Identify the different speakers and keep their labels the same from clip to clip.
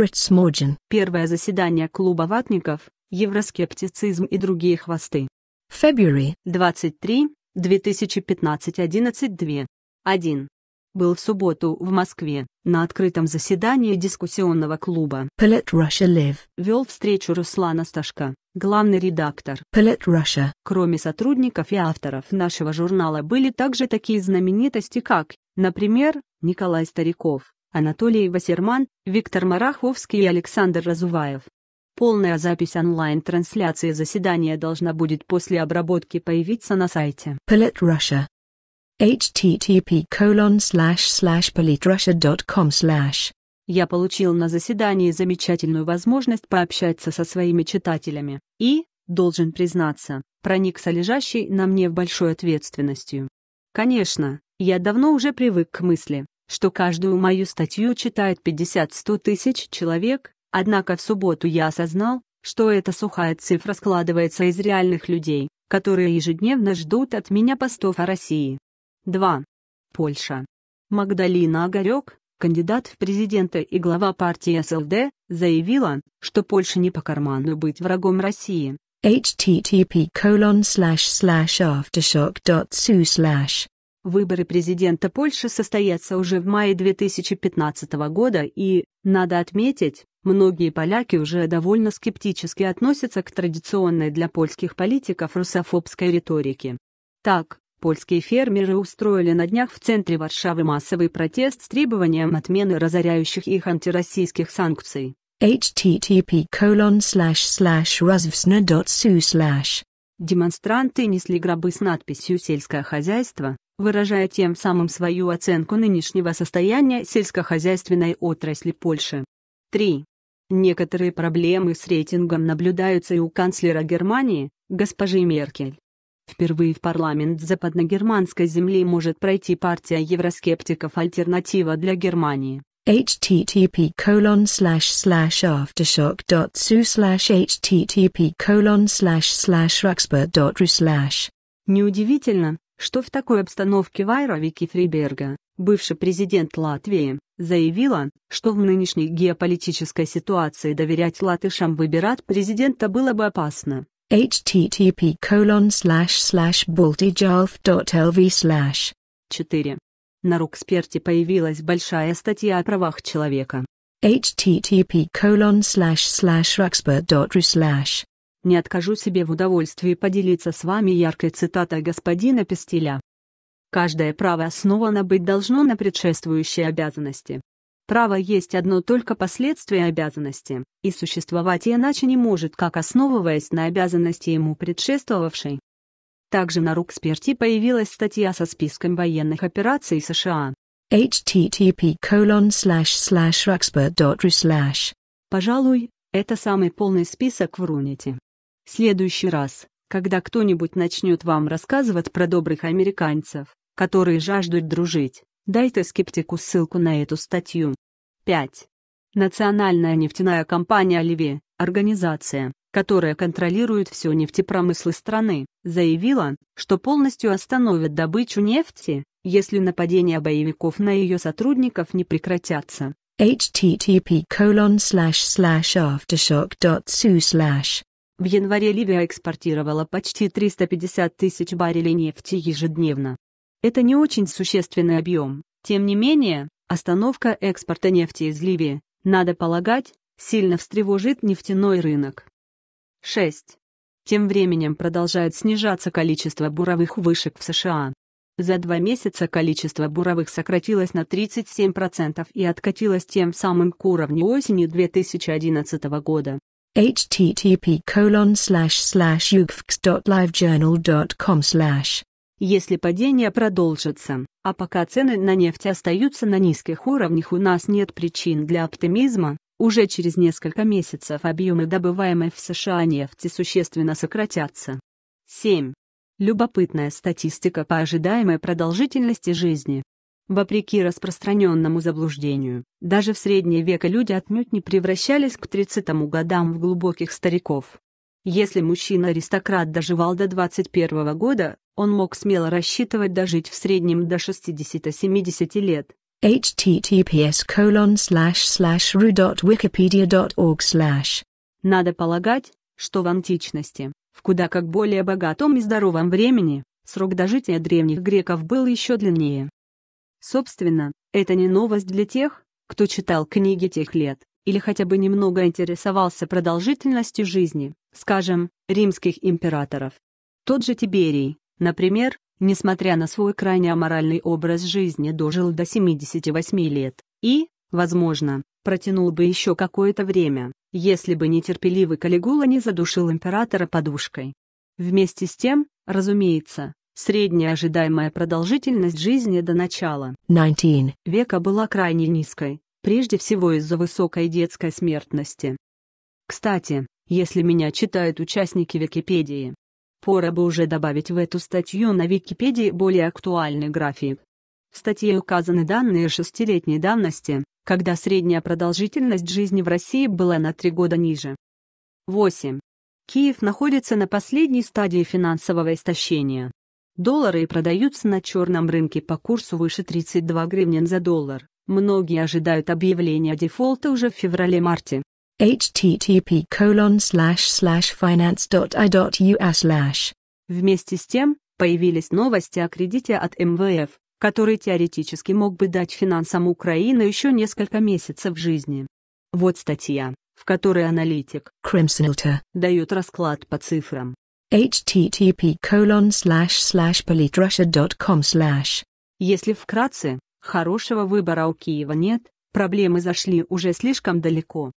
Speaker 1: Фридс Моджин.
Speaker 2: Первое заседание клуба ватников «Евроскептицизм и другие хвосты».
Speaker 1: February
Speaker 2: 23, 2015 11 2 1. Был в субботу в Москве на открытом заседании дискуссионного
Speaker 1: клуба Pellet Russia Live.
Speaker 2: Вел встречу Руслана Сташка, главный редактор
Speaker 1: Pellet Russia.
Speaker 2: Кроме сотрудников и авторов нашего журнала были также такие знаменитости, как, например, Николай Стариков, Анатолий Васерман, Виктор Мараховский и Александр Разуваев. Полная запись онлайн-трансляции заседания должна будет после обработки появиться на сайте
Speaker 1: Polit http colon slash slash politrussia.com slash
Speaker 2: я получил на заседании замечательную возможность пообщаться со своими читателями и, должен признаться, проникся лежащей на мне большой ответственностью. Конечно, я давно уже привык к мысли, что каждую мою статью читает 50-100 тысяч человек, однако в субботу я осознал, что эта сухая цифра складывается из реальных людей, которые ежедневно ждут от меня постов о России. 2. Польша. Магдалина Огарек, кандидат в президенты и глава партии СЛД, заявила, что Польше не по карману быть врагом России.
Speaker 1: http aftershock.su
Speaker 2: Выборы президента Польши состоятся уже в мае 2015 года, и, надо отметить, многие поляки уже довольно скептически относятся к традиционной для польских политиков русофобской риторике. Так, польские фермеры устроили на днях в центре Варшавы массовый протест с требованием отмены разоряющих их антироссийских
Speaker 1: санкций. http
Speaker 2: Демонстранты несли гробы с надписью «Сельское хозяйство», выражая тем самым свою оценку нынешнего состояния сельскохозяйственной отрасли Польши. 3. Некоторые проблемы с рейтингом наблюдаются и у канцлера Германии, госпожи Меркель. Впервые в парламент западногерманской земли может пройти партия евроскептиков «Альтернатива для Германии»
Speaker 1: http colon slash slash aftershock.su slash http colon slash slash slash.
Speaker 2: Неудивительно, что в такой обстановке Вайра Вики Фриберга, бывший президент Латвии, заявила, что в нынешней геополитической ситуации доверять латышам выбирать президента было бы опасно.
Speaker 1: http colon slash slash 4.
Speaker 2: На Руксперте появилась большая статья о правах человека.
Speaker 1: http colon slash slash
Speaker 2: не откажу себе в удовольствии поделиться с вами яркой цитатой господина Пестеля. Каждое право основано быть должно на предшествующей обязанности. Право есть одно только последствие обязанности, и существовать иначе не может, как основываясь на обязанности ему предшествовавшей. Также на Руксперти появилась статья со списком военных операций
Speaker 1: США. http ruxpertru
Speaker 2: Пожалуй, это самый полный список в Рунете следующий раз, когда кто-нибудь начнет вам рассказывать про добрых американцев, которые жаждут дружить, дайте скептику ссылку на эту статью. 5. Национальная нефтяная компания «Оливе» – организация, которая контролирует все нефтепромыслы страны, заявила, что полностью остановит добычу нефти, если нападения боевиков на ее сотрудников не прекратятся.
Speaker 1: http //aftershock. aftershock.su в
Speaker 2: январе Ливия экспортировала почти 350 тысяч баррелей нефти ежедневно. Это не очень существенный объем, тем не менее, остановка экспорта нефти из Ливии, надо полагать, сильно встревожит нефтяной рынок. 6. Тем временем продолжает снижаться количество буровых вышек в США. За два месяца количество буровых сократилось на 37% и откатилось тем самым к уровню осени 2011 года
Speaker 1: http colon slash slash ugfx.livejournal.com slash
Speaker 2: если падение продолжится, а пока цены на нефть остаются на низких уровнях у нас нет причин для оптимизма, уже через несколько месяцев объемы добываемой в США нефти существенно сократятся. 7. Любопытная статистика по ожидаемой продолжительности жизни. Вопреки распространенному заблуждению, даже в средние века люди отнюдь не превращались к 30 годам в глубоких стариков. Если мужчина-аристократ доживал до 21 года, он мог смело рассчитывать дожить в среднем до 60-70 лет.
Speaker 1: https ru.wikipedia.org
Speaker 2: Надо полагать, что в античности, в куда как более богатом и здоровом времени, срок дожития древних греков был еще длиннее. Собственно, это не новость для тех, кто читал книги тех лет или хотя бы немного интересовался продолжительностью жизни, скажем, римских императоров. Тот же Тиберий, например, несмотря на свой крайне аморальный образ жизни, дожил до 78 лет и, возможно, протянул бы еще какое-то время, если бы нетерпеливый Калигула не задушил императора подушкой. Вместе с тем, разумеется, Средняя ожидаемая продолжительность жизни до начала
Speaker 1: 19.
Speaker 2: века была крайне низкой, прежде всего из-за высокой детской смертности. Кстати, если меня читают участники Википедии, пора бы уже добавить в эту статью на Википедии более актуальный график. В статье указаны данные шестилетней давности, когда средняя продолжительность жизни в России была на три года ниже. 8. Киев находится на последней стадии финансового истощения. Доллары продаются на черном рынке по курсу выше 32 гривен за доллар. Многие ожидают объявления дефолта уже в феврале-марте.
Speaker 1: http finance.i.ua
Speaker 2: Вместе с тем, появились новости о кредите от МВФ, эм который теоретически мог бы дать финансам Украины еще несколько месяцев жизни. Вот
Speaker 1: статья, в которой аналитик Кремсенелта
Speaker 2: дает расклад по цифрам,
Speaker 1: http colon slash slash politrussia.com slash.
Speaker 2: Если вкратце, хорошего выбора у Киева нет, проблемы зашли уже слишком далеко.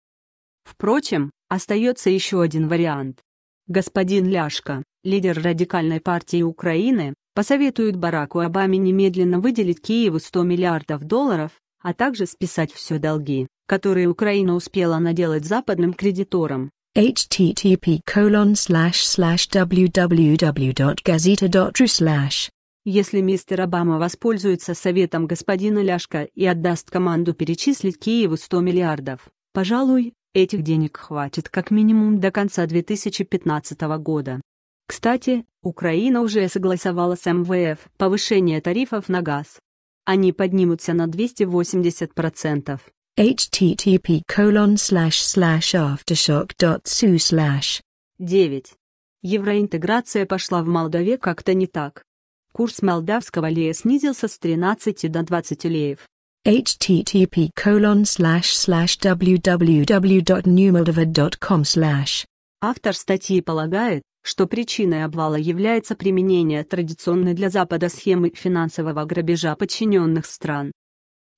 Speaker 2: Впрочем, остается еще один вариант. Господин Ляшка, лидер радикальной партии Украины, посоветует Бараку Обаме немедленно выделить Киеву 100 миллиардов долларов, а также списать все долги, которые Украина успела наделать западным кредиторам,
Speaker 1: http colon slash slash www.gazeta.ru slash
Speaker 2: если мистер Обама воспользуется советом господина Ляшка и отдаст команду перечислить Киеву 100 миллиардов, пожалуй, этих денег хватит как минимум до конца 2015 года. Кстати, Украина уже согласовала с МВФ повышение тарифов на газ. Они поднимутся на 280%
Speaker 1: http colon slash slash aftershock.su slash
Speaker 2: 9. Евроинтеграция пошла в Молдове как-то не так. Курс молдавского лея снизился с 13
Speaker 1: до 20 леев. http colon slash slash www.newmoldova.com slash
Speaker 2: Автор статьи полагает, что причиной обвала является применение традиционной для Запада схемы финансового грабежа подчиненных стран.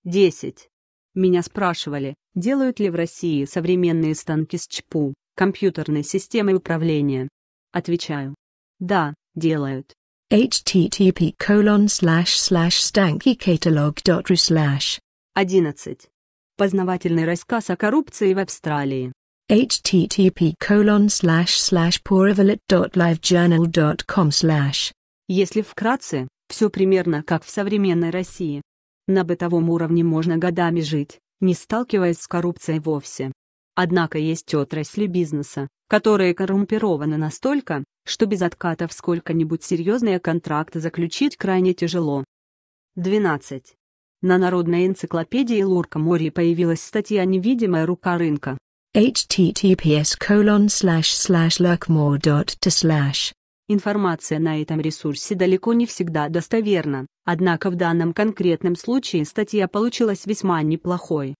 Speaker 2: 10. Меня спрашивали, делают ли в России современные станки с ЧПУ, компьютерной системой управления. Отвечаю.
Speaker 1: Да, делают. http colon slash slash stankycatalog.ru slash
Speaker 2: 11. Познавательный рассказ о коррупции в
Speaker 1: Австралии http colon slash slash poorevalet.livejournal.com slash
Speaker 2: Если вкратце, все примерно как в современной России. На бытовом уровне можно годами жить, не сталкиваясь с коррупцией вовсе. Однако есть отрасли бизнеса, которые коррумпированы настолько, что без откатов сколько-нибудь серьезные контракты заключить крайне тяжело. 12. На народной энциклопедии Лурка Мори появилась статья «Невидимая рука рынка».
Speaker 1: https colon slash slash
Speaker 2: Информация на этом ресурсе далеко не всегда достоверна, однако в данном конкретном случае статья получилась весьма неплохой.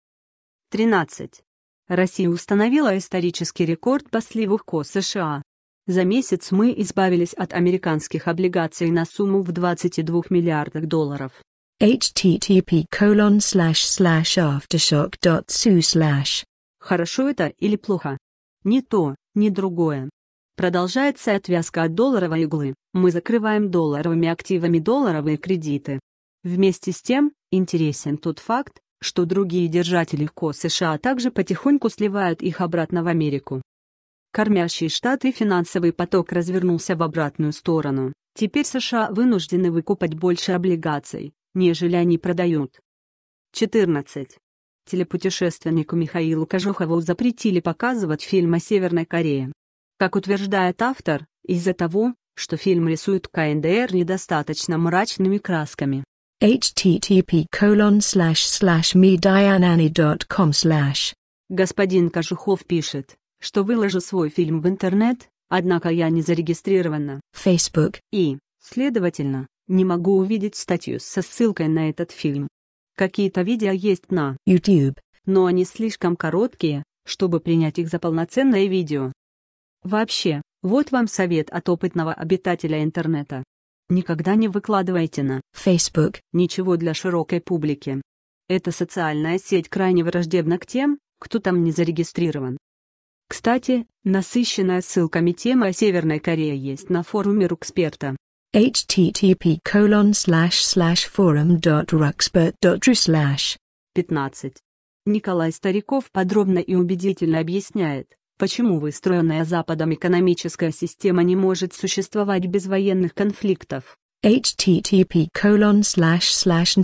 Speaker 2: 13. Россия установила исторический рекорд по сливу ко США. За месяц мы избавились от американских облигаций на сумму в 22 миллиардах долларов.
Speaker 1: http colon slash slash aftershock.su slash Хорошо
Speaker 2: это или плохо? Ни то, ни другое. Продолжается отвязка от долларовой иглы, мы закрываем долларовыми активами долларовые кредиты. Вместе с тем, интересен тот факт, что другие держатели КО США также потихоньку сливают их обратно в Америку. Кормящие штаты финансовый поток развернулся в обратную сторону. Теперь США вынуждены выкупать больше облигаций, нежели они продают. 14. Телепутешественнику Михаилу Кожухову запретили показывать фильм о Северной Корее. Как утверждает автор, из-за того, что фильм рисует КНДР недостаточно мрачными красками.
Speaker 1: http colon slash slash medianani.com slash Господин
Speaker 2: Кожухов пишет, что выложу свой фильм в интернет, однако я не зарегистрирована.
Speaker 1: Facebook.
Speaker 2: И, следовательно, не могу увидеть статью со ссылкой на этот фильм. Какие-то видео есть на YouTube, но они слишком короткие, чтобы принять их за полноценное видео. Вообще, вот вам совет от опытного обитателя интернета. Никогда не выкладывайте на Facebook ничего для широкой публики. Эта социальная сеть крайне враждебна к тем, кто там не зарегистрирован. Кстати, насыщенная ссылками тема о Северной Корее есть на
Speaker 1: форуме Рукспирта http colon slash slash forum.ruxpert.ru slash 15.
Speaker 2: Николай Стариков подробно
Speaker 1: и убедительно
Speaker 2: объясняет, Почему выстроенная Западом экономическая система не может существовать без военных конфликтов?
Speaker 1: http colon slash slash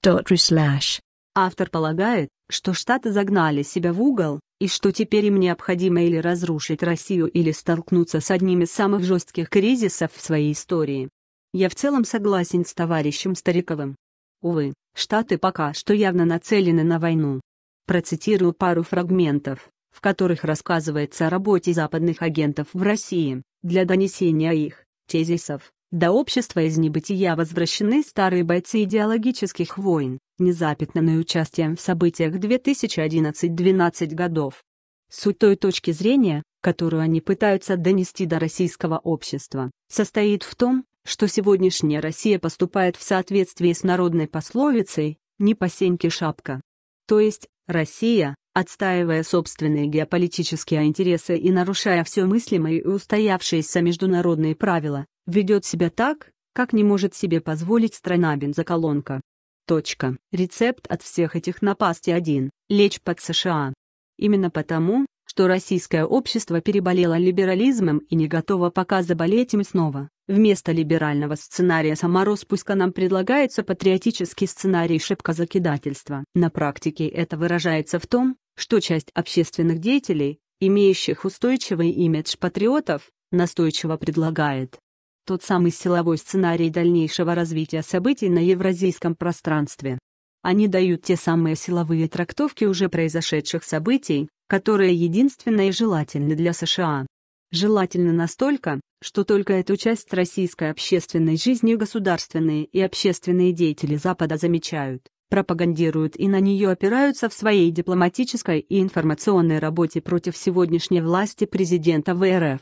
Speaker 1: slash
Speaker 2: Автор полагает, что Штаты загнали себя в угол, и что теперь им необходимо или разрушить Россию или столкнуться с одним из самых жестких кризисов в своей истории. Я в целом согласен с товарищем Стариковым. Увы, Штаты пока что явно нацелены на войну. Процитирую пару фрагментов в которых рассказывается о работе западных агентов в России, для донесения их, тезисов, до общества из небытия возвращены старые бойцы идеологических войн, незапятнанные участием в событиях 2011-12 годов. Суть той точки зрения, которую они пытаются донести до российского общества, состоит в том, что сегодняшняя Россия поступает в соответствии с народной пословицей «не по сеньке шапка». То есть, Россия, отстаивая собственные геополитические интересы и нарушая все мыслимые и устоявшиеся международные правила, ведет себя так, как не может себе позволить страна бензоколонка. Точка. Рецепт от всех этих напастей один – лечь под США. Именно потому, что российское общество переболело либерализмом и не готово пока заболеть им снова. Вместо либерального сценария самороспуска нам предлагается патриотический сценарий шибкозакидательства. На практике это выражается в том, что часть общественных деятелей, имеющих устойчивый имидж патриотов, настойчиво предлагает. Тот самый силовой сценарий дальнейшего развития событий на евразийском пространстве. Они дают те самые силовые трактовки уже произошедших событий, которые единственное и желательны для США. Желательно настолько, что только эту часть российской общественной жизни государственные и общественные деятели Запада замечают, пропагандируют и на нее опираются в своей дипломатической и информационной работе против сегодняшней власти президента ВРФ.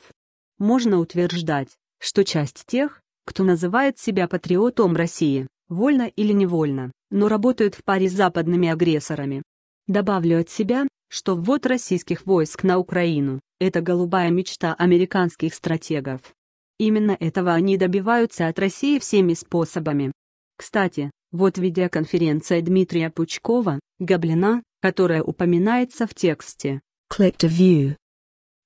Speaker 2: Можно утверждать, что часть тех, кто называет себя патриотом России, вольно или невольно, но работают в паре с западными агрессорами. Добавлю от себя, что ввод российских войск на Украину – это голубая мечта американских стратегов. Именно этого они добиваются от России всеми способами. Кстати, вот видеоконференция Дмитрия Пучкова, Гоблина, которая упоминается в тексте.
Speaker 1: Click to view.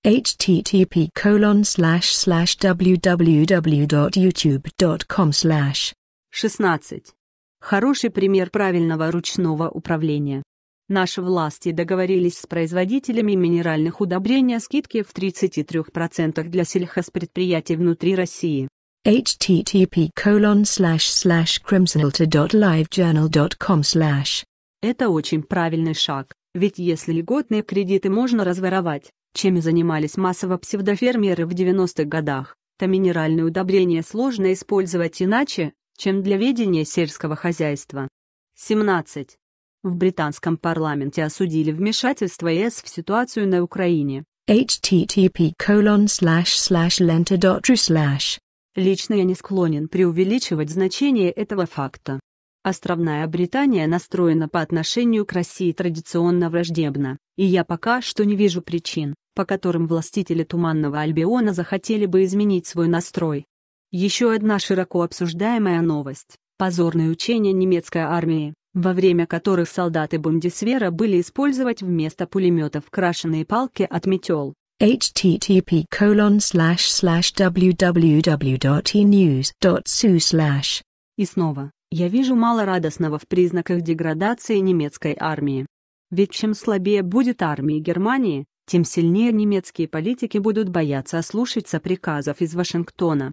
Speaker 1: http colon slash slash www.youtube.com slash
Speaker 2: 16. Хороший пример правильного ручного управления. Наши власти договорились с производителями минеральных удобрений о скидке в 33% для сельхозпредприятий внутри
Speaker 1: России http colon slash slash crimsonalta.livejournal.com slash.
Speaker 2: Это очень правильный шаг, ведь если льготные кредиты можно разворовать, чем и занимались массово псевдофермеры в 90-х годах, то минеральные удобрения сложно использовать иначе, чем для ведения сельского хозяйства. 17. В британском парламенте осудили вмешательство ЕС в ситуацию
Speaker 1: на Украине. http colon slash slash lenta.ru slash
Speaker 2: Лично я не склонен преувеличивать значение этого факта. Островная Британия настроена по отношению к России традиционно враждебно, и я пока что не вижу причин, по которым властители Туманного Альбиона захотели бы изменить свой настрой. Еще одна широко обсуждаемая новость – позорные учения немецкой армии, во время которых солдаты Бундесвера были использовать вместо пулеметов крашеные
Speaker 1: палки от метел http colon slash slash www.enews.su slash. И снова,
Speaker 2: я вижу мало радостного в признаках деградации немецкой армии. Ведь чем слабее будет армия Германии, тем сильнее немецкие политики будут бояться ослушаться приказов из Вашингтона.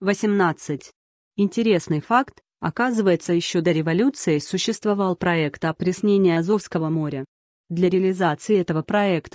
Speaker 2: 18. Интересный факт, оказывается, еще до революции существовал проект опреснения Азовского моря. Для реализации этого проекта